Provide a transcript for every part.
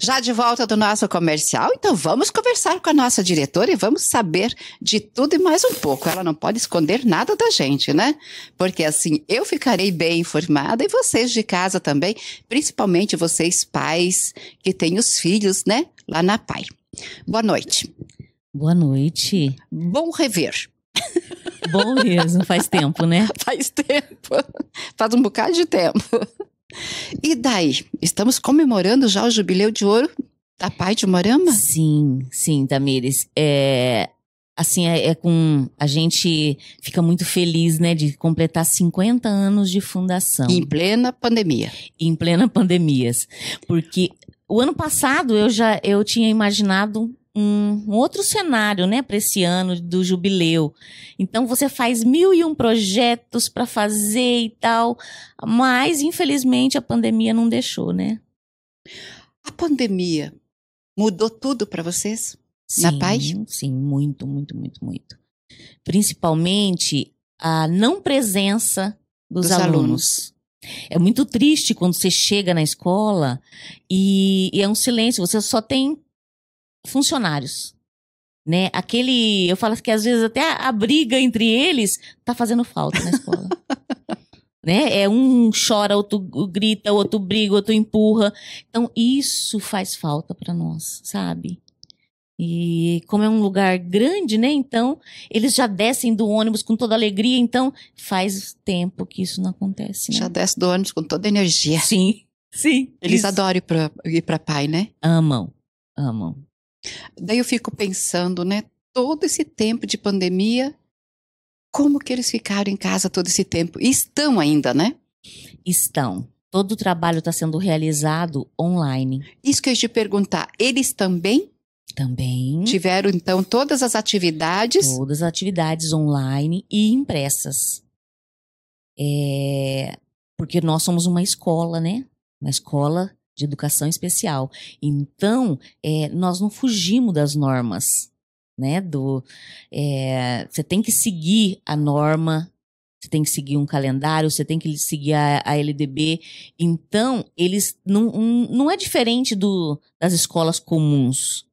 Já de volta do nosso comercial, então vamos conversar com a nossa diretora e vamos saber de tudo e mais um pouco. Ela não pode esconder nada da gente, né? Porque assim eu ficarei bem informada e vocês de casa também, principalmente vocês pais que têm os filhos, né? Lá na PAI. Boa noite. Boa noite. Bom rever. Bom mesmo, faz tempo, né? faz tempo. Faz um bocado de tempo. E daí? Estamos comemorando já o jubileu de ouro da Pai de Morama? Sim, sim, Tamires. É, assim, é, é, com. A gente fica muito feliz, né, de completar 50 anos de fundação. Em plena pandemia. Em plena pandemia. Porque o ano passado eu já eu tinha imaginado um, um outro cenário né, para esse ano do jubileu. Então você faz mil e um projetos para fazer e tal, mas infelizmente a pandemia não deixou, né? A pandemia mudou tudo para vocês? Sim, na paz? Sim, muito, muito, muito, muito. Principalmente a não presença dos, dos alunos. alunos. É muito triste quando você chega na escola e, e, é um silêncio, você só tem funcionários. Né? Aquele, eu falo que às vezes até a, a briga entre eles tá fazendo falta na escola. né? É um chora, outro grita, outro briga, outro empurra. Então isso faz falta para nós, sabe? E como é um lugar grande, né? Então, eles já descem do ônibus com toda alegria, então faz tempo que isso não acontece, né? Já desce do ônibus com toda energia. Sim. Sim. Eles isso. adoram ir para pai, né? Amam. Amam. Daí eu fico pensando, né? Todo esse tempo de pandemia, como que eles ficaram em casa todo esse tempo? E estão ainda, né? Estão. Todo o trabalho está sendo realizado online. Isso que eu ia te perguntar, eles também? Também. Tiveram, então, todas as atividades? Todas as atividades online e impressas. É... Porque nós somos uma escola, né? Uma escola de educação especial. Então, é, nós não fugimos das normas, né? Do, é, você tem que seguir a norma, você tem que seguir um calendário, você tem que seguir a, a LDB. Então, eles não, um, não é diferente do, das escolas comuns,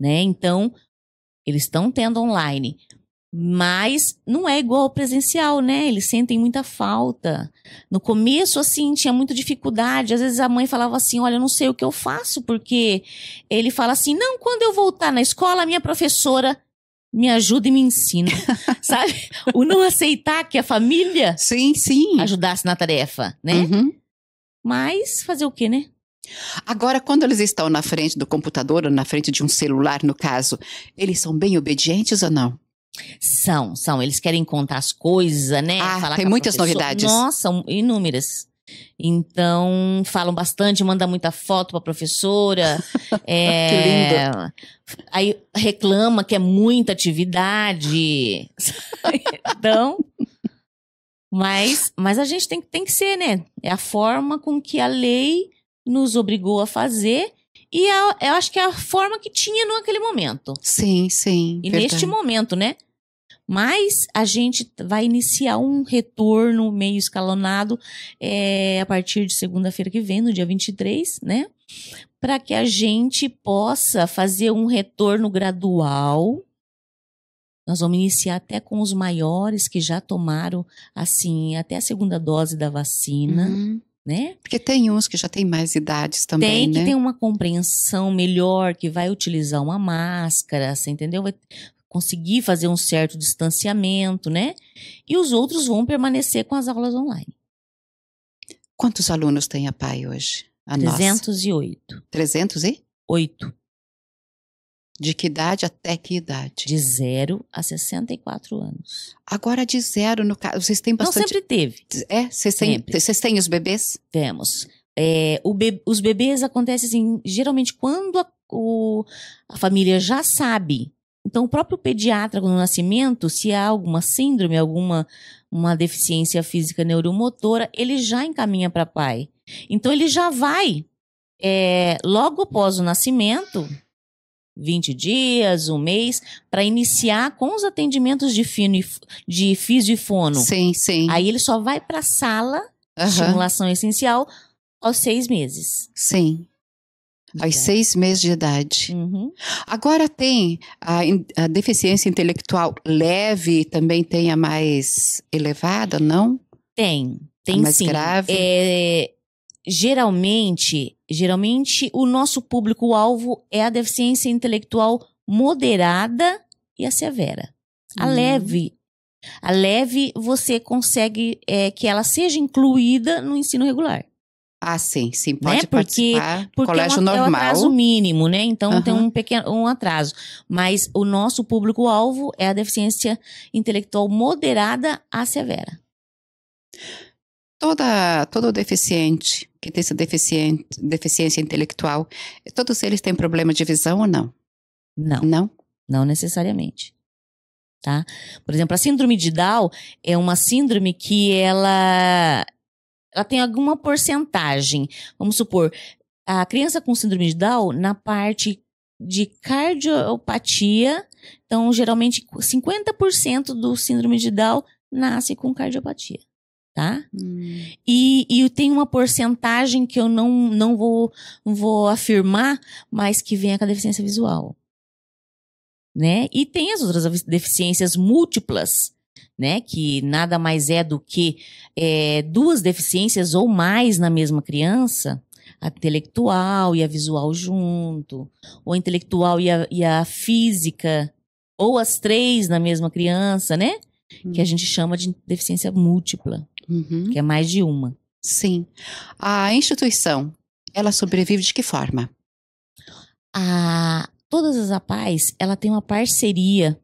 né? Então, eles estão tendo online, mas não é igual ao presencial, né? Eles sentem muita falta. No começo, assim, tinha muita dificuldade. Às vezes a mãe falava assim: Olha, eu não sei o que eu faço, porque ele fala assim: Não, quando eu voltar na escola, a minha professora me ajuda e me ensina. Sabe? O não aceitar que a família sim, sim. ajudasse na tarefa, né? Uhum. Mas fazer o quê, né? Agora, quando eles estão na frente do computador ou na frente de um celular, no caso, eles são bem obedientes ou não? São, são. Eles querem contar as coisas, né? Ah, tem muitas professora. novidades. Nossa, inúmeras. Então, falam bastante, manda muita foto pra professora. é, que lindo. Aí reclama que é muita atividade. então. Mas, mas a gente tem, tem que ser, né? É a forma com que a lei nos obrigou a fazer e eu, eu acho que é a forma que tinha no aquele momento. Sim, sim. E verdade. neste momento, né? Mas a gente vai iniciar um retorno meio escalonado é, a partir de segunda-feira que vem, no dia 23, né? Para que a gente possa fazer um retorno gradual. Nós vamos iniciar até com os maiores que já tomaram, assim, até a segunda dose da vacina. Uhum né? Porque tem uns que já tem mais idades também, tem, né? que ter uma compreensão melhor, que vai utilizar uma máscara, você entendeu? Vai conseguir fazer um certo distanciamento, né? E os outros vão permanecer com as aulas online. Quantos alunos tem a PAI hoje? A 308. Nossa. 308? De que idade até que idade? De 0 a 64 anos. Agora, de zero, no caso, vocês têm bastante... Não, sempre teve. É? Vocês têm, vocês têm os bebês? Temos. É, be... os bebês acontecem, assim, geralmente, quando a, o... a família já sabe então, o próprio pediatra, no nascimento, se há alguma síndrome, alguma uma deficiência física neuromotora, ele já encaminha para pai. Então, ele já vai, é, logo após o nascimento, 20 dias, um mês, para iniciar com os atendimentos de, fino, de FIS de fono. Sim, sim. Aí ele só vai para a sala, uhum. estimulação essencial, aos seis meses. Sim. Aos seis meses de idade. Uhum. Agora tem a, a, deficiência intelectual leve, também tem a mais elevada, não? Tem, tem a mais sim. grave? É, geralmente Geralmente, o nosso público-alvo é a deficiência intelectual moderada e a severa. A uhum. leve. A leve, você consegue é, que ela seja incluída no ensino regular. Ah, sim, sim, né? pode né? porque, participar. Porque é colégio é um, normal. É um atraso mínimo, né? Então uhum. tem um pequeno um atraso. Mas o nosso público-alvo é a deficiência intelectual moderada a severa toda, todo deficiente que tem essa deficiência intelectual, todos eles têm problema de visão ou não? Não. Não? Não necessariamente. Tá? Por exemplo, a síndrome de Down é uma síndrome que ela, ela tem alguma porcentagem. Vamos supor, a criança com síndrome de Down, na parte de cardiopatia, então geralmente 50% do síndrome de Down nasce com cardiopatia tá? Hum. E, e tem uma porcentagem que eu não, não vou, vou afirmar, mas que vem com a deficiência visual. Né? E tem as outras deficiências múltiplas, né? Que nada mais é do que é, duas deficiências ou mais na mesma criança, a intelectual e a visual junto, ou a intelectual e a, e a física, ou as três na mesma criança, né? Hum. Que a hum. gente chama de deficiência múltipla uhum. que é mais de uma. Sim. A instituição, ela sobrevive de que forma? A, todas as APAES, ela tem uma parceria,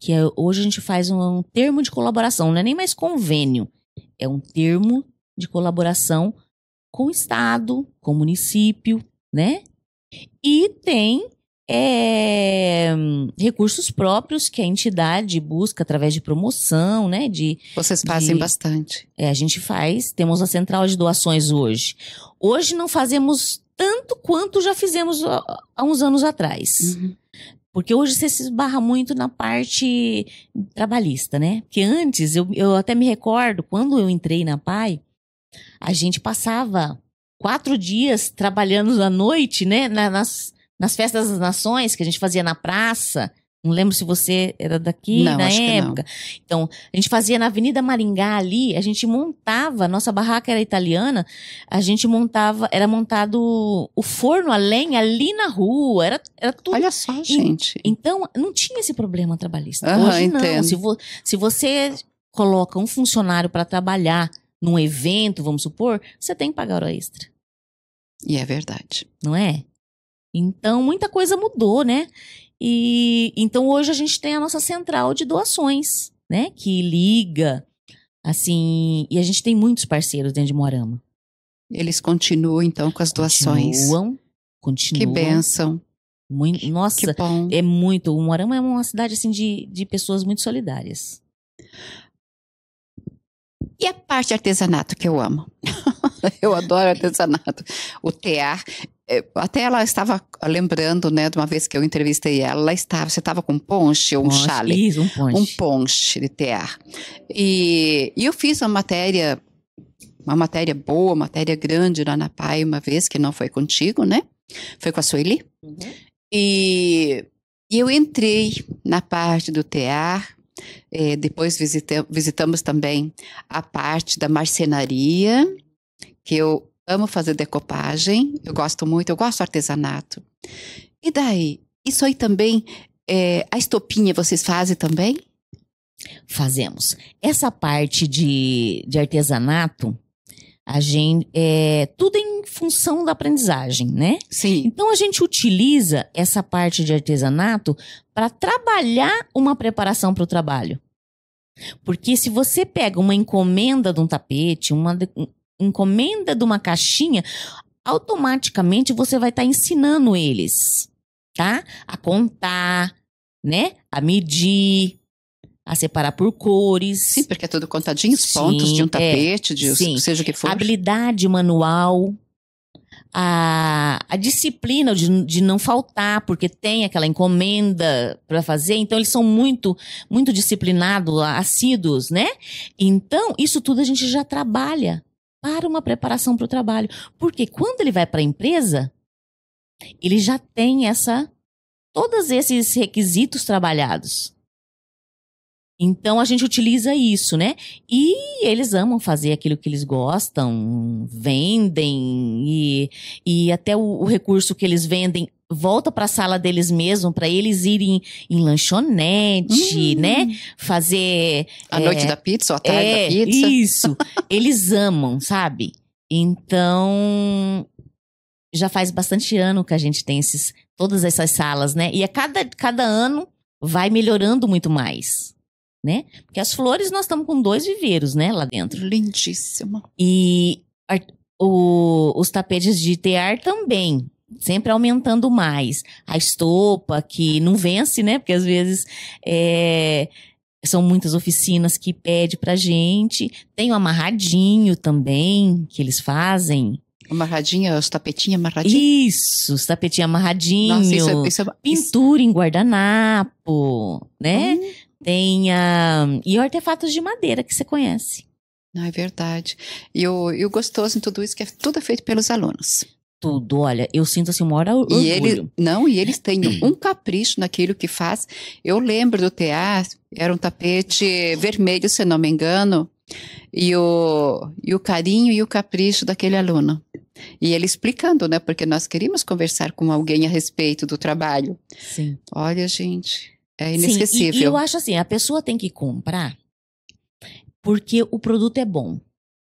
que é, hoje a gente faz um, um termo de colaboração, não é nem mais convênio, é um termo de colaboração com o Estado, com o município, né? E tem é, hum, recursos próprios que a entidade busca através de promoção, né? De, Vocês fazem de, bastante. É, a gente faz. Temos a central de doações hoje. Hoje não fazemos tanto quanto já fizemos há uns anos atrás. Uhum. Porque hoje você se esbarra muito na parte trabalhista, né? Porque antes, eu, eu até me recordo, quando eu entrei na PAI, a gente passava quatro dias trabalhando à noite, né? Na, nas, nas festas das nações que a gente fazia na praça. Não lembro se você era daqui não, na época. Então, a gente fazia na Avenida Maringá ali, a gente montava, nossa barraca era italiana, a gente montava, era montado o forno a lenha ali na rua, era, era tudo. Olha só, e, gente. então, não tinha esse problema trabalhista. Uhum, Hoje não. Entendo. Se, vo, se você coloca um funcionário para trabalhar num evento, vamos supor, você tem que pagar hora extra. E é verdade. Não é? Então, muita coisa mudou, né? E então hoje a gente tem a nossa central de doações, né? Que liga, assim, e a gente tem muitos parceiros dentro de Moarama. Eles continuam então com as doações. Continuam, continuam. Que benção. Muito, nossa, que bom. é muito. O Moarama é uma cidade assim de, de pessoas muito solidárias. E a parte de artesanato que eu amo. Eu adoro artesanato. O tear eh, até ela estava lembrando, né, de uma vez que eu entrevistei ela, ela estava, você estava com um ponche ou um Nossa, chale? um ponche. Um ponche de tear. E, e eu fiz uma matéria, uma matéria boa, matéria grande lá na PAI uma vez, que não foi contigo, né? Foi com a Sueli. Uhum. E, e eu entrei na parte do tear, eh, depois visitamos também a parte da marcenaria, que eu amo fazer decopagem, eu gosto muito, eu gosto do artesanato. E daí? Isso aí também, é, a estopinha vocês fazem também? Fazemos. Essa parte de, de artesanato, a gente é tudo em função da aprendizagem, né? Sim. Então a gente utiliza essa parte de artesanato para trabalhar uma preparação para o trabalho. Porque se você pega uma encomenda de um tapete, uma, encomenda de uma caixinha, automaticamente você vai estar tá ensinando eles, tá? A contar, né? A medir, a separar por cores. Sim, porque é tudo contadinho, os pontos de um é. tapete, é, de sim. seja o que for. habilidade manual, a, a disciplina de, de não faltar, porque tem aquela encomenda para fazer, então eles são muito, muito disciplinados, assíduos, né? Então, isso tudo a gente já trabalha para uma preparação para o trabalho. Porque quando ele vai para a empresa, ele já tem essa todos esses requisitos trabalhados. Então a gente utiliza isso, né? E eles amam fazer aquilo que eles gostam, vendem e, e até o, o recurso que eles vendem volta para a sala deles mesmo, para eles irem em lanchonete, hum. né? Fazer a é, noite da pizza, a tarde é, da pizza. É, isso. eles amam, sabe? Então, já faz bastante ano que a gente tem esses todas essas salas, né? E a cada, cada ano vai melhorando muito mais, né? Porque as flores nós estamos com dois viveiros, né, lá dentro. Lindíssima. E o, os tapetes de tear também sempre aumentando mais. A estopa, que não vence, né? Porque às vezes é, são muitas oficinas que pede pra gente. Tem o amarradinho também, que eles fazem. Amarradinho, os tapetinhos amarradinhos? Isso, os tapetinhos amarradinhos. Isso, isso, é, é pintura em guardanapo, né? Hum. Tem a, e artefatos de madeira que você conhece. Não, ah, é verdade. E o, e o gostoso em tudo isso é que é tudo é feito pelos alunos tudo. Olha, eu sinto assim uma hora orgulho. E ele, não, e eles têm um capricho naquilo que faz. Eu lembro do teatro, era um tapete vermelho, se não me engano, e o, e o carinho e o capricho daquele aluno. E ele explicando, né? Porque nós queríamos conversar com alguém a respeito do trabalho. Sim. Olha, gente, é inesquecível. Sim, e, e eu acho assim, a pessoa tem que comprar porque o produto é bom.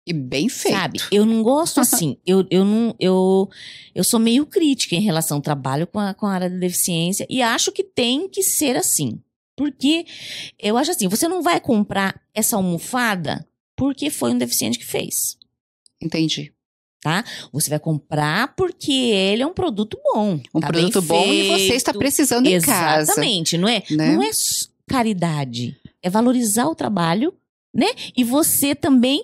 E bem feito. Sabe? Eu não gosto assim. eu, eu, não, eu, eu sou meio crítica em relação ao trabalho com a, com a área da deficiência e acho que tem que ser assim. Porque eu acho assim, você não vai comprar essa almofada porque foi um deficiente que fez. Entendi. Tá? Você vai comprar porque ele é um produto bom. Um tá produto bom feito. e você está precisando Exatamente, em casa. Exatamente, não é? Né? Não é caridade. É valorizar o trabalho né? E você também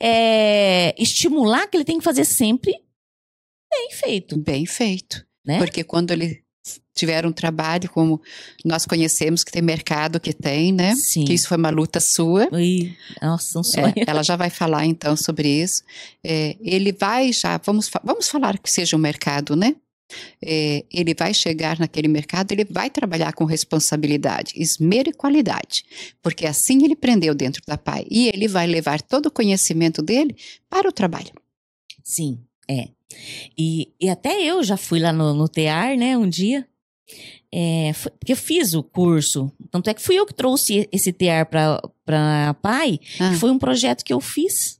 é, estimular que ele tem que fazer sempre bem feito. Bem feito. Né? Porque quando ele tiver um trabalho como nós conhecemos, que tem mercado que tem, né? Sim. Que isso foi uma luta sua. Ui, nossa, um é, sonho. É, ela já vai falar então sobre isso. É, ele vai já, vamos, vamos falar que seja um mercado, né? é, ele vai chegar naquele mercado, ele vai trabalhar com responsabilidade, esmero e qualidade, porque assim ele prendeu dentro da PAI e ele vai levar todo o conhecimento dele para o trabalho. Sim, é. E, e até eu já fui lá no, no TEAR, né, um dia, é, foi, porque eu fiz o curso, tanto é que fui eu que trouxe esse TEAR para a PAI, ah. foi um projeto que eu fiz,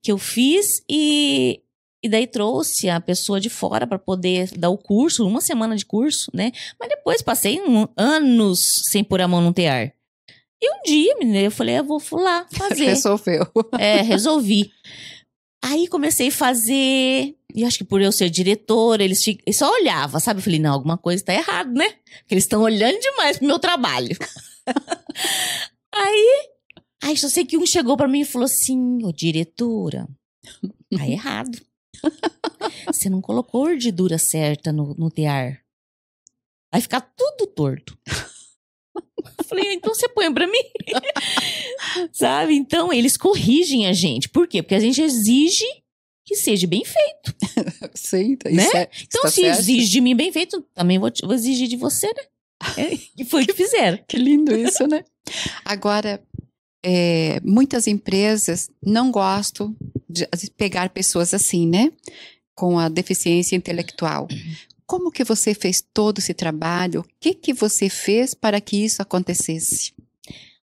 que eu fiz e e daí trouxe a pessoa de fora para poder dar o curso, uma semana de curso, né? Mas depois passei um, anos sem pôr a mão no tear. E um dia, menina, eu falei, eu vou lá fazer. Resolveu. É, resolvi. Aí comecei a fazer. E acho que por eu ser diretora, eles, fic... só olhavam, sabe? Eu falei, não, alguma coisa tá errada, né? Porque eles estão olhando demais pro meu trabalho. aí, aí só sei que um chegou para mim e falou assim, ô diretora, tá errado. Você não colocou a urdidura certa no, no tear. Vai ficar tudo torto. Falei, ah, então você põe pra mim. Sabe? Então, eles corrigem a gente. Por quê? Porque a gente exige que seja bem feito. Sim, tá, né? É, então, tá se certo. exige de mim bem feito, também vou, vou exigir de você, né? É, foi o que fizeram. Que lindo isso, né? Agora, é, muitas empresas não gostam de pegar pessoas assim, né? Com a deficiência intelectual. Como que você fez todo esse trabalho? O que que você fez para que isso acontecesse?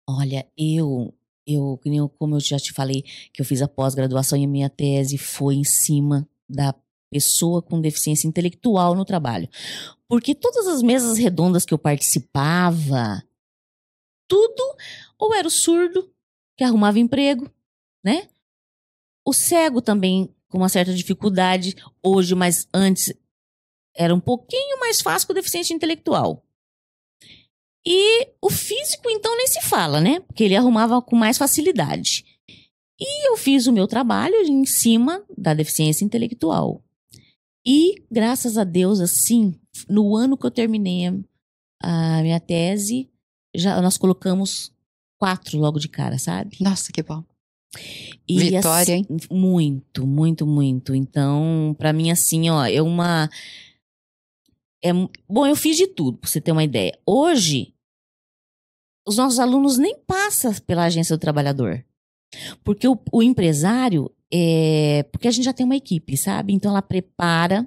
Olha, eu eu como eu já te falei que eu fiz a pós-graduação e a minha tese foi em cima da pessoa com deficiência intelectual no trabalho. Porque todas as mesas redondas que eu participava, tudo ou era o surdo que arrumava emprego, né? O cego também com uma certa dificuldade hoje, mas antes era um pouquinho mais fácil com o deficiente intelectual. E o físico, então, nem se fala, né? Porque ele arrumava com mais facilidade. E eu fiz o meu trabalho em cima da deficiência intelectual. E, graças a Deus, assim, no ano que eu terminei a minha tese, já nós colocamos quatro logo de cara, sabe? Nossa, que bom. E Vitória, assim, hein? Muito, muito, muito. Então, para mim, assim, ó, é uma. É, bom, eu fiz de tudo, pra você ter uma ideia. Hoje, os nossos alunos nem passam pela agência do trabalhador. Porque o, o empresário, é, porque a gente já tem uma equipe, sabe? Então ela prepara,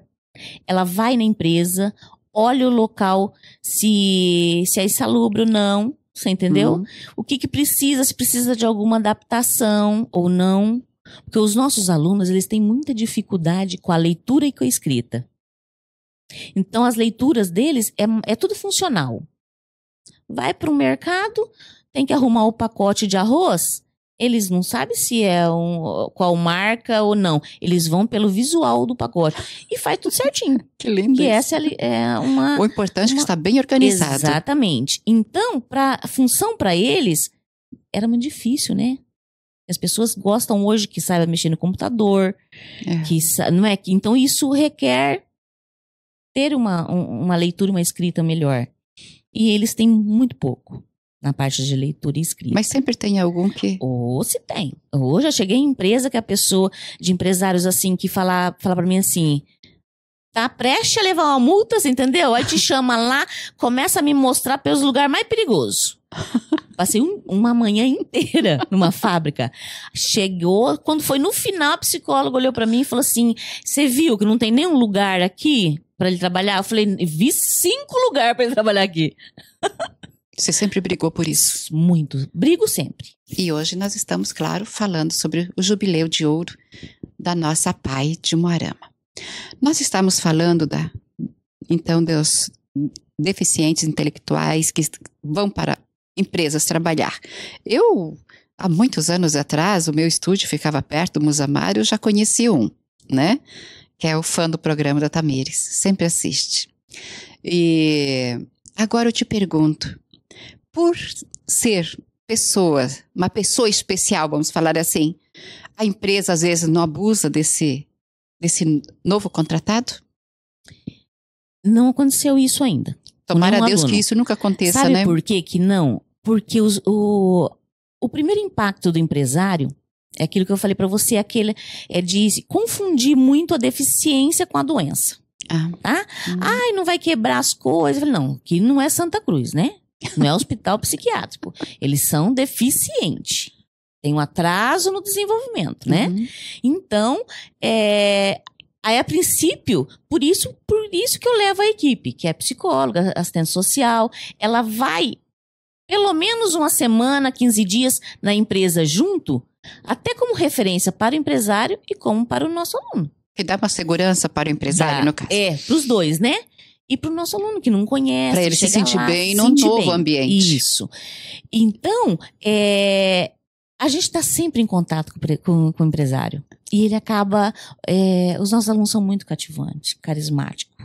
ela vai na empresa, olha o local, se, se é insalubre ou não, você entendeu? Uhum. O que, que precisa, se precisa de alguma adaptação ou não. Porque os nossos alunos, eles têm muita dificuldade com a leitura e com a escrita. Então, as leituras deles é, é tudo funcional. Vai para o mercado, tem que arrumar o pacote de arroz, eles não sabem se é um, qual marca ou não. Eles vão pelo visual do pacote. E faz tudo certinho. que lindo. E essa é uma. O importante é que está bem organizado. Exatamente. Então, pra, a função para eles era muito difícil, né? As pessoas gostam hoje que saiba mexer no computador, é. que não é que então isso requer ter uma, uma leitura, uma escrita melhor. E eles têm muito pouco na parte de leitura e escrita. Mas sempre tem algum que. Ou se tem. Ou já cheguei em empresa que a pessoa, de empresários assim, que fala, fala para mim assim. Tá prestes a levar uma multa, você entendeu? Aí te chama lá, começa a me mostrar pelos lugares mais perigosos. Passei um, uma manhã inteira numa fábrica. Chegou, quando foi no final, a psicóloga olhou para mim e falou assim: Você viu que não tem nenhum lugar aqui para ele trabalhar? Eu falei: Vi cinco lugares para ele trabalhar aqui. Você sempre brigou por isso? Muito. Brigo sempre. E hoje nós estamos, claro, falando sobre o jubileu de ouro da nossa Pai de Moarama. Nós estamos falando da então dos deficientes intelectuais que vão para empresas trabalhar. Eu há muitos anos atrás, o meu estúdio ficava perto do Musamário, eu já conheci um, né? Que é o fã do programa da Tamires, sempre assiste. E agora eu te pergunto, por ser pessoa, uma pessoa especial, vamos falar assim, a empresa às vezes não abusa desse, desse novo contratado? Não aconteceu isso ainda. Tomara a é Deus aluno. que isso nunca aconteça, Sabe né? Sabe por que que não? Porque os, o, o primeiro impacto do empresário é aquilo que eu falei para você, é aquele é de confundir muito a deficiência com a doença. Ah. Tá? Hum. Ai, não vai quebrar as coisas. Não, que não é Santa Cruz, né? Não é hospital psiquiátrico. Eles são deficientes. Tem um atraso no desenvolvimento, né? Uhum. Então, é, Aí, a princípio, por isso, por isso que eu levo a equipe, que é psicóloga, assistente social, ela vai pelo menos uma semana, 15 dias na empresa junto, até como referência para o empresário e como para o nosso aluno. Que dá uma segurança para o empresário, dá. no caso. É, para os dois, né? e para o nosso aluno que não conhece. Para ele se sentir lá, bem no novo bem. ambiente. Isso. Então, é, a gente está sempre em contato com, com, com, o empresário. E ele acaba. É, os nossos alunos são muito cativantes, carismáticos.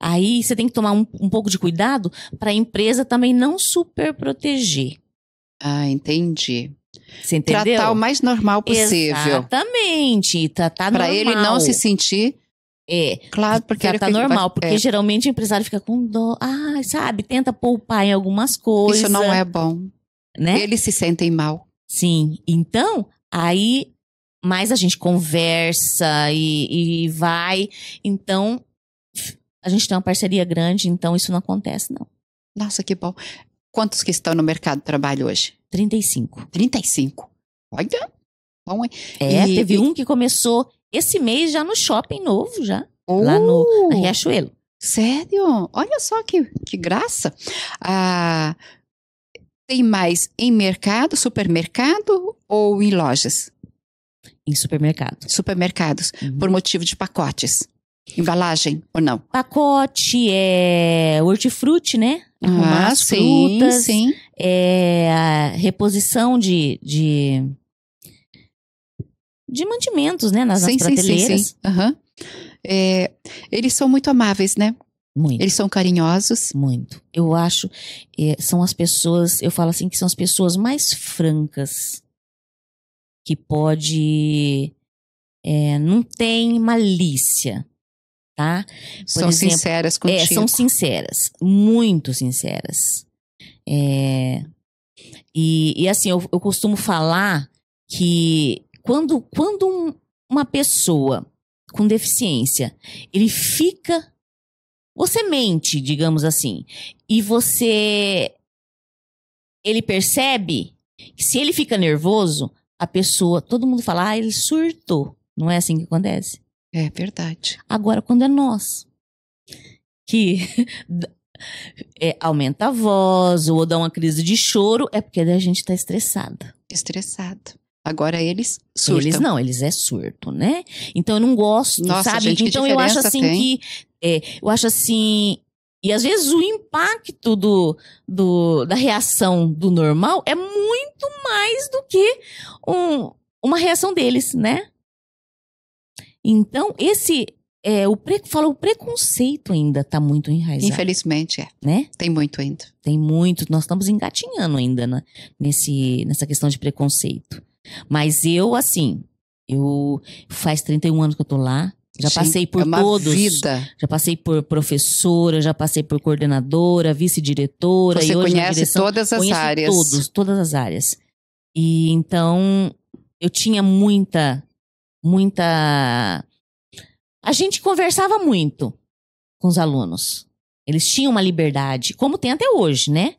Aí você tem que tomar um, um pouco de cuidado para a empresa também não super proteger. Ah, entendi. Você entendeu? Tratar o mais normal possível. Exatamente. Tratar Para ele não se sentir é. Claro, porque já tá normal. Vai... Porque é. geralmente o empresário fica com dó. Ah, sabe, tenta poupar em algumas coisas. Isso não é bom. Né? Eles se sentem mal. Sim. Então, aí. mais a gente conversa e, e vai. Então, a gente tem uma parceria grande, então isso não acontece, não. Nossa, que bom. Quantos que estão no mercado de trabalho hoje? 35. 35. Olha. Bom, hein? É, e, teve e... um que começou esse mês já no shopping novo, já. Oh. Lá no oh! Riachuelo. Sério? Olha só que, que graça. Ah, tem mais em mercado, supermercado ou em lojas? Em supermercado. Supermercados, uhum. por motivo de pacotes. Embalagem ou não? Pacote é hortifruti, né? Arrumar ah, as sim, frutas, sim. É reposição de, de de mantimentos, né? Nas, sim, nas prateleiras. Sim, sim, sim. Uhum. É, eles são muito amáveis, né? Muito. Eles são carinhosos? Muito. Eu acho, é, são as pessoas, eu falo assim, que são as pessoas mais francas que pode, é, não tem malícia, tá? Por são exemplo, sinceras contigo. É, são sinceras, muito sinceras. É, e, e assim, eu, eu costumo falar que quando, quando um, uma pessoa com deficiência, ele fica. Você mente, digamos assim, e você. Ele percebe que se ele fica nervoso, a pessoa. Todo mundo fala, ah, ele surtou. Não é assim que acontece? É verdade. Agora, quando é nós que é, aumenta a voz ou dá uma crise de choro, é porque a gente está estressada. Estressado. Agora eles surtam. Eles não, eles é surto, né? Então eu não gosto, Nossa, sabe? Gente, então eu acho assim tem? que. É, eu acho assim. E às vezes o impacto do, do, da reação do normal é muito mais do que um, uma reação deles, né? Então, esse. É, o pre, fala, o preconceito ainda está muito enraizado. Infelizmente, é. Né? Tem muito ainda. Tem muito. Nós estamos engatinhando ainda na, né? nesse, nessa questão de preconceito. Mas eu, assim, eu faz 31 anos que eu tô lá. Já Sim, passei por é todos. Vida. Já passei por professora, já passei por coordenadora, vice-diretora. Você conhece direção, todas as áreas. Todos, todas as áreas. E então eu tinha muita, muita. A gente conversava muito com os alunos. Eles tinham uma liberdade, como tem até hoje, né?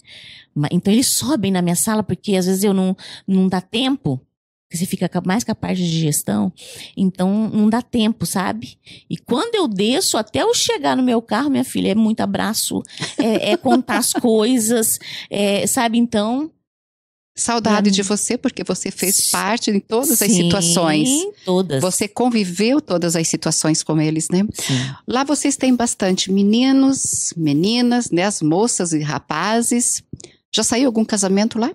Então eles sobem na minha sala porque às vezes eu não não dá tempo que você fica mais capaz de digestão, então não dá tempo, sabe? E quando eu desço, até eu chegar no meu carro, minha filha, é muito abraço, é, é contar as coisas, é, sabe? Então, Saudade é. de você, porque você fez parte de todas Sim, as situações. Todas. Você conviveu todas as situações com eles, né? Sim. Lá vocês têm bastante meninos, meninas, né? As moças e rapazes. Já saiu algum casamento lá?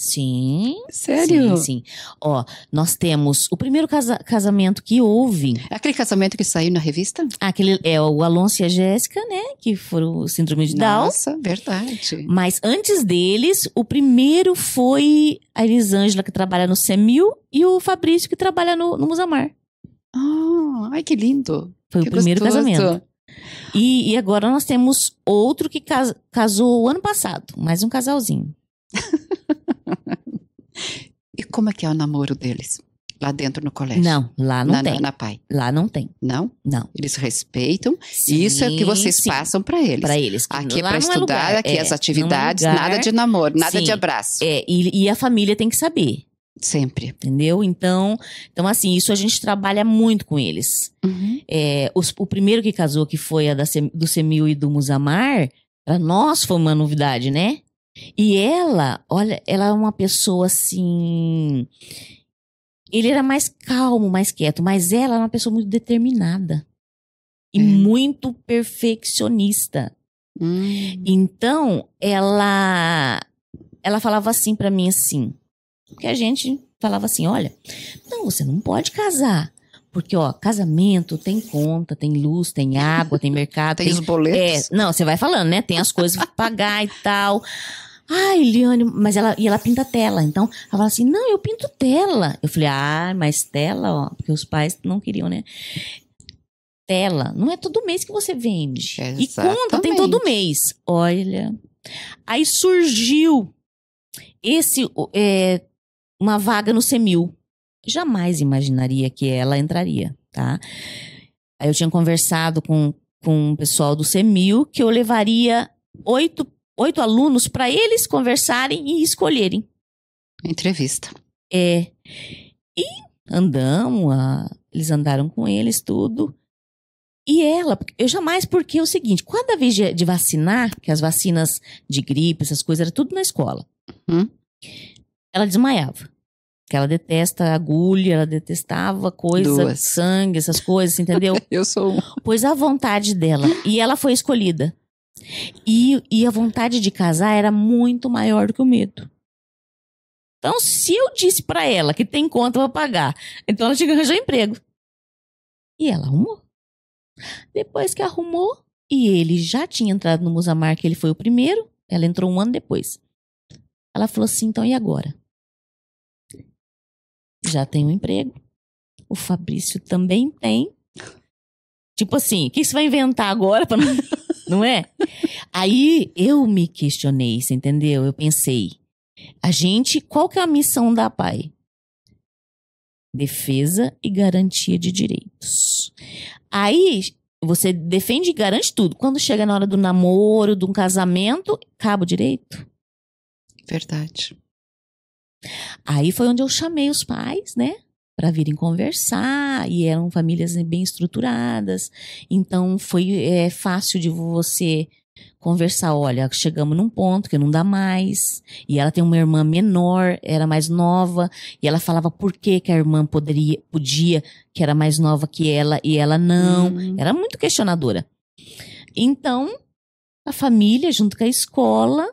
Sim. Sério? Sim, sim. Ó, nós temos o primeiro casa casamento que houve. É aquele casamento que saiu na revista? Aquele é o Alonso e a Jéssica, né? Que foram o síndrome de Down. Nossa, verdade. Mas antes deles, o primeiro foi a Elisângela, que trabalha no CEMIL, e o Fabrício, que trabalha no, no Musamar. Ah, ai, que lindo. Foi que o primeiro gostoso. casamento. E, e, agora nós temos outro que cas casou ano passado, mais um casalzinho e como é que é o namoro deles? Lá dentro no colégio? Não, lá não na, tem. Na, na PAI? Lá não tem. Não? Não. Eles respeitam. Sim, e isso é o que vocês sim. passam para eles. Para eles. Aqui para é estudar, é aqui é, as atividades, nada de namoro, nada sim, de abraço. É, e, e a família tem que saber. Sempre. Entendeu? Então, então assim, isso a gente trabalha muito com eles. Uhum. É, os, o primeiro que casou, que foi a da, do Semil e do Musamar, para nós foi uma novidade, né? E ela, olha, ela é uma pessoa assim. Ele era mais calmo, mais quieto, mas ela era é uma pessoa muito determinada e é. muito perfeccionista. Hum. Então, ela ela falava assim para mim assim, porque a gente falava assim, olha, não, você não pode casar. Porque, ó, casamento tem conta, tem luz, tem água, tem mercado. tem, tem os boletos. É, não, você vai falando, né? Tem as coisas pra pagar e tal. Ai, Eliane, mas ela, e ela pinta tela. Então, ela fala assim: não, eu pinto tela. Eu falei: ah, mas tela, ó, porque os pais não queriam, né? Tela, não é todo mês que você vende. Exatamente. E conta tem todo mês. Olha. Aí surgiu esse é, uma vaga no semil jamais imaginaria que ela entraria, tá? Aí eu tinha conversado com, com o pessoal do CEMIL que eu levaria oito, oito alunos para eles conversarem e escolherem. Entrevista. É. E andamos, a, eles andaram com eles, tudo. E ela, eu jamais, porque é o seguinte, quando a vez de, de vacinar, que as vacinas de gripe, essas coisas, era tudo na escola. Hum? Ela desmaiava. Que ela detesta agulha, ela detestava coisa, Duas. sangue, essas coisas, entendeu? eu sou uma. Pois a vontade dela. E ela foi escolhida. E, e a vontade de casar era muito maior do que o medo. Então, se eu disse para ela que tem conta pra pagar, então ela tinha que arranjar emprego. E ela arrumou. Depois que arrumou, e ele já tinha entrado no Musamar, que ele foi o primeiro, ela entrou um ano depois. Ela falou assim: então e agora? já tem um emprego. O Fabrício também tem. Tipo assim, o que você vai inventar agora? Pra... Não é? Aí eu me questionei, você entendeu? Eu pensei, a gente, qual que é a missão da PAI? Defesa e garantia de direitos. Aí você defende e garante tudo. Quando chega na hora do namoro, de um casamento, acaba o direito. Verdade. Aí foi onde eu chamei os pais, né? Para virem conversar, e eram famílias bem estruturadas, então foi é, fácil de você conversar. Olha, chegamos num ponto que não dá mais. E ela tem uma irmã menor, era mais nova, e ela falava por que, que a irmã poderia, podia, que era mais nova que ela e ela não. Uhum. Era muito questionadora. Então, a família, junto com a escola,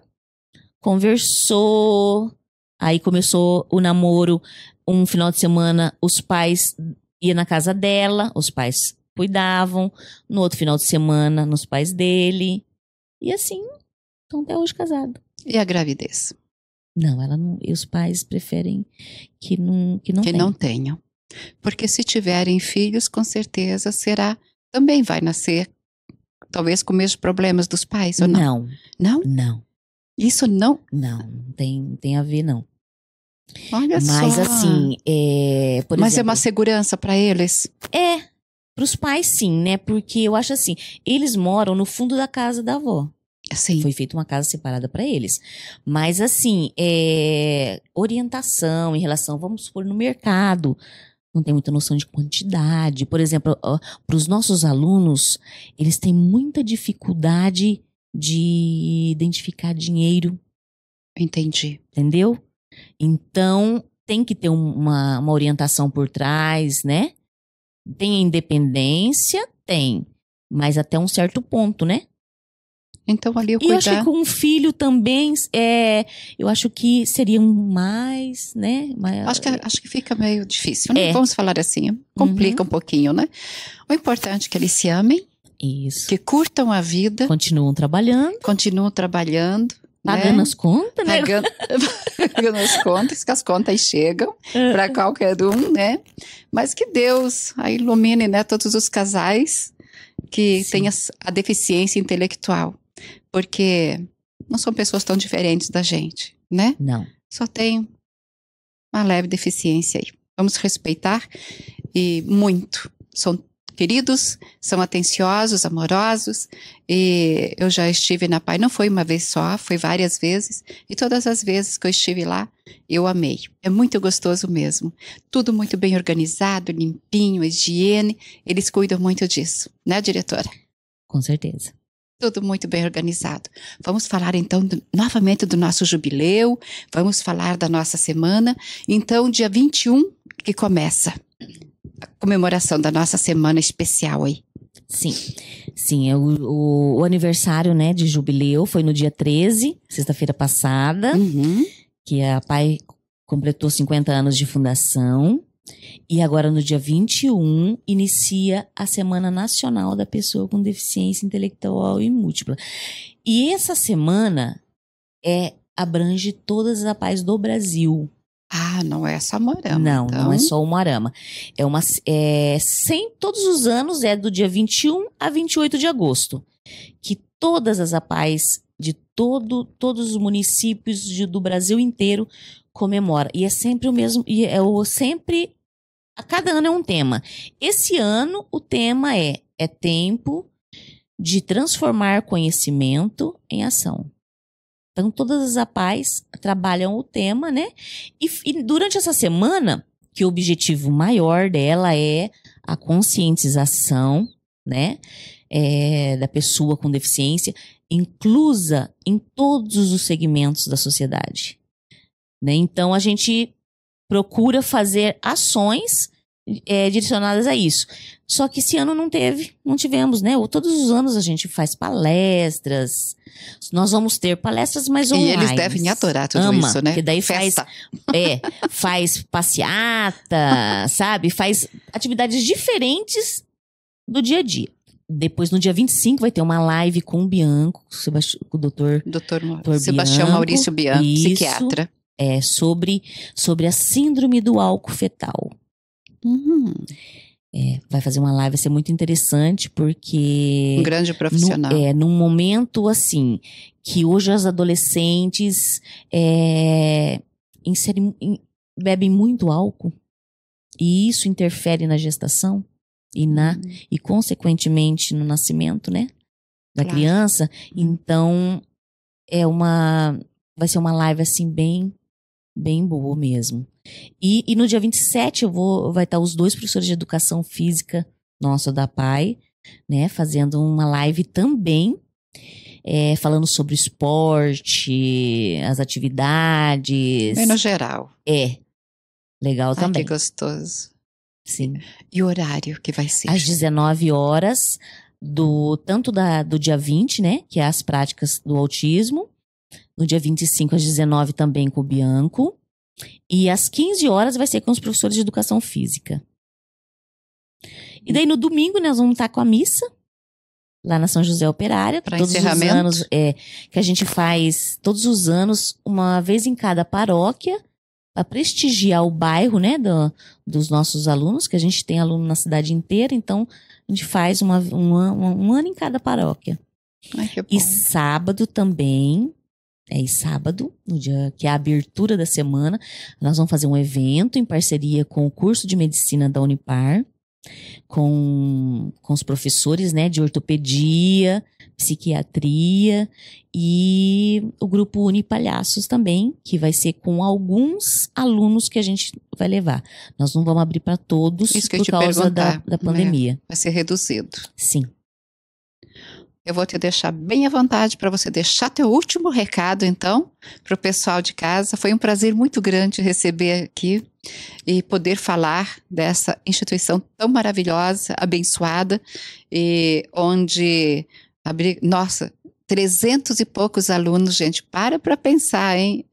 conversou, Aí começou o namoro. Um final de semana, os pais iam na casa dela, os pais cuidavam. No outro final de semana, nos pais dele. E assim, estão até hoje casados. E a gravidez? Não, ela não, e os pais preferem que não que não que tenha. não tenham. Porque se tiverem filhos, com certeza será também vai nascer talvez com os mesmos problemas dos pais ou não? Não. Não? Não. Isso não? Não, não tem, tem a ver, não. Olha Mas, só. Mas assim, é, Mas exemplo, é uma segurança para eles? É. Para os pais, sim, né? Porque eu acho assim, eles moram no fundo da casa da avó. Sim. Foi feita uma casa separada para eles. Mas assim, é, orientação em relação, vamos supor, no mercado. Não tem muita noção de quantidade. Por exemplo, para os nossos alunos, eles têm muita dificuldade de identificar dinheiro. Entendi. Entendeu? Então, tem que ter uma, uma orientação por trás, né? Tem independência? Tem. Mas até um certo ponto, né? Então, ali o cuidar... E eu acho que com um filho também, é, eu acho que seriam mais, né? Mais... Acho, que, é, acho que fica meio difícil, né? É. Vamos falar assim, uhum. complica uhum. um pouquinho, né? O importante é que eles se amem, isso. Que curtam a vida. Continuam trabalhando. Continuam trabalhando. Né? Pagando né? as contas, né? Pagando, pagando as contas, que as contas aí chegam é. para qualquer um, né? Mas que Deus ilumine, né, todos os casais que Sim. têm a, a deficiência intelectual. Porque não são pessoas tão diferentes da gente, né? Não. Só tem uma leve deficiência aí. Vamos respeitar e muito. São queridos, são atenciosos, amorosos. E eu já estive na Pai, não foi uma vez só, foi várias vezes. E todas as vezes que eu estive lá, eu amei. É muito gostoso mesmo. Tudo muito bem organizado, limpinho, higiene. Eles cuidam muito disso, né, diretora? Com certeza. Tudo muito bem organizado. Vamos falar então do, novamente do nosso jubileu, vamos falar da nossa semana. Então, dia 21 que começa a comemoração da nossa semana especial aí. Sim, sim. É o, o, o aniversário né, de jubileu foi no dia 13, sexta-feira passada, uhum. que a PAI completou 50 anos de fundação. E agora, no dia 21, inicia a Semana Nacional da Pessoa com Deficiência Intelectual e Múltipla. E essa semana é abrange todas as APAES do Brasil. Ah, não é só uma arama. Não, então. não é então. só uma arama. É uma. É, sem, todos os anos é do dia 21 a 28 de agosto. Que todas as APAES de todo, todos os municípios de, do Brasil inteiro comemora. E é sempre o mesmo. E é o sempre. A cada ano é um tema. Esse ano o tema é É tempo de transformar conhecimento em ação. Então, todas as APAES trabalham o tema, né? E, e durante essa semana, que o objetivo maior dela é a conscientização, né? É, da pessoa com deficiência, inclusa em todos os segmentos da sociedade. Né? Então, a gente procura fazer ações é, direcionadas a isso. Só que esse ano não teve, não tivemos, né? Ou todos os anos a gente faz palestras. Nós vamos ter palestras mais online. E eles devem adorar tudo Ama, isso, né? Que daí Festa. faz, é, faz passeata, sabe? Faz atividades diferentes do dia a dia. Depois, no dia 25, vai ter uma live com o Bianco, com o doutor, doutor, doutor Sebastião Bianco, Maurício Bianco, isso, psiquiatra. É, sobre, sobre a síndrome do álcool fetal. Uhum. É, vai fazer uma live, vai ser muito interessante, porque. Um grande profissional. No, é, num momento assim, que hoje as adolescentes é, in, bebem muito álcool, e isso interfere na gestação e, na, uhum. e consequentemente, no nascimento, né? Da claro. criança. Uhum. Então, é uma. Vai ser uma live assim, bem bem boa mesmo. E, e no dia 27 eu vou, vai estar os dois professores de educação física nosso da PAI, né, fazendo uma live também, é, falando sobre esporte, as atividades. Bem no geral. É. Legal Ai, também. Que gostoso. Sim. E o horário que vai ser? Às 19 horas, do tanto da, do dia 20, né? Que é as práticas do autismo, no dia 25 às 19 também com o Bianco. E às 15 horas vai ser com os professores de educação física. E daí no domingo nós vamos estar com a missa lá na São José Operária, pra todos os anos é que a gente faz todos os anos uma vez em cada paróquia para prestigiar o bairro, né, do, dos nossos alunos, que a gente tem aluno na cidade inteira, então a gente faz uma, uma, uma um ano em cada paróquia. Ai, e sábado também é sábado, no dia que é a abertura da semana, nós vamos fazer um evento em parceria com o curso de medicina da Unipar, com, com os professores né, de ortopedia, psiquiatria e o grupo Unipalhaços também, que vai ser com alguns alunos que a gente vai levar. Nós não vamos abrir para todos Isso por causa da, da né? pandemia. Né? Vai ser reduzido. Sim. Eu vou te deixar bem à vontade para você deixar teu último recado, então, para o pessoal de casa. Foi um prazer muito grande receber aqui e poder falar dessa instituição tão maravilhosa, abençoada, e onde abri... nossa, trezentos e poucos alunos, gente, para para pensar, hein?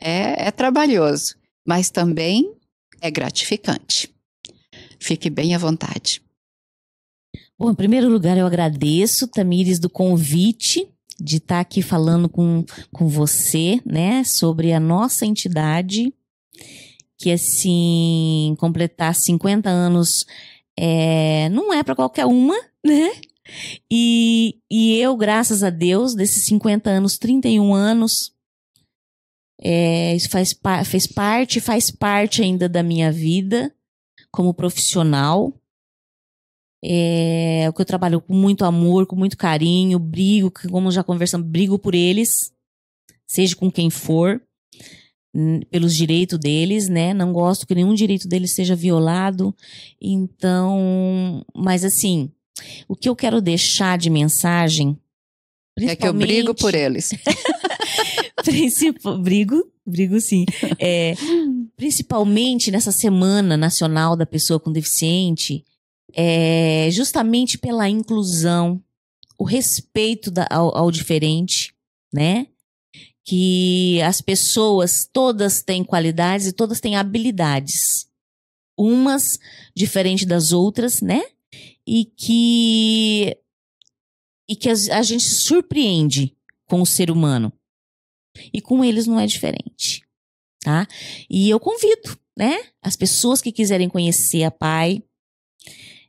É, é trabalhoso, mas também é gratificante. Fique bem à vontade. Bom, em primeiro lugar, eu agradeço, Tamires, do convite de estar aqui falando com, com você, né, sobre a nossa entidade, que assim, completar 50 anos é, não é para qualquer uma, né? E, e eu, graças a Deus, desses 50 anos, 31 anos, é, isso faz, fez parte, faz parte ainda da minha vida como profissional. É, o que eu trabalho com muito amor, com muito carinho, brigo, como já conversamos, brigo por eles, seja com quem for, hum, pelos direitos deles, né? Não gosto que nenhum direito deles seja violado. Então, mas assim, o que eu quero deixar de mensagem. É que eu brigo por eles. brigo, brigo sim. É, principalmente nessa semana nacional da pessoa com deficiente, é, justamente pela inclusão, o respeito da, ao, ao diferente, né? Que as pessoas todas têm qualidades e todas têm habilidades, umas diferentes das outras, né? E que e que a, gente se surpreende com o ser humano. E com eles não é diferente, tá? E eu convido, né, as pessoas que quiserem conhecer a Pai,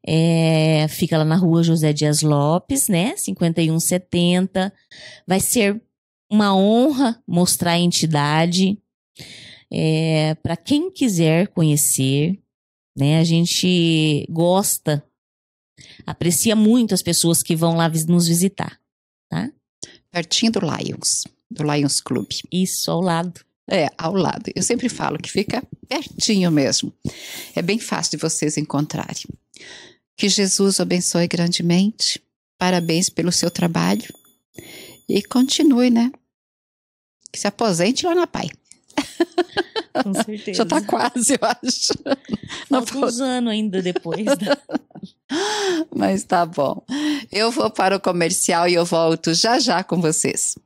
é, fica lá na rua José Dias Lopes, né? 5170. Vai ser uma honra mostrar a entidade é, para quem quiser conhecer. Né? A gente gosta, aprecia muito as pessoas que vão lá nos visitar. Tá? Pertinho do Lions, do Lions Club. Isso, ao lado. É, ao lado. Eu sempre falo que fica pertinho mesmo. É bem fácil de vocês encontrarem. Que Jesus o abençoe grandemente. Parabéns pelo seu trabalho. E continue, né? Que se aposente lá na PAI. Com certeza. Já tá quase, eu acho. Não Alguns fal... anos ainda depois. Da... Né? Mas tá bom. Eu vou para o comercial e eu volto já já com vocês.